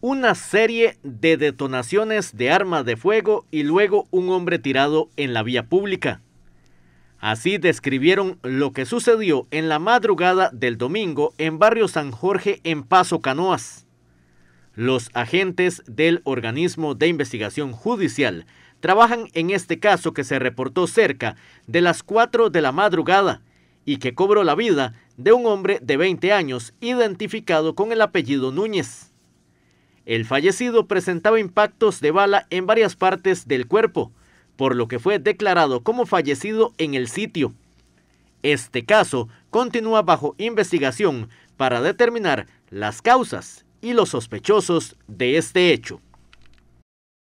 una serie de detonaciones de armas de fuego y luego un hombre tirado en la vía pública. Así describieron lo que sucedió en la madrugada del domingo en barrio San Jorge en Paso Canoas. Los agentes del organismo de investigación judicial trabajan en este caso que se reportó cerca de las 4 de la madrugada y que cobró la vida de un hombre de 20 años identificado con el apellido Núñez. El fallecido presentaba impactos de bala en varias partes del cuerpo, por lo que fue declarado como fallecido en el sitio. Este caso continúa bajo investigación para determinar las causas y los sospechosos de este hecho.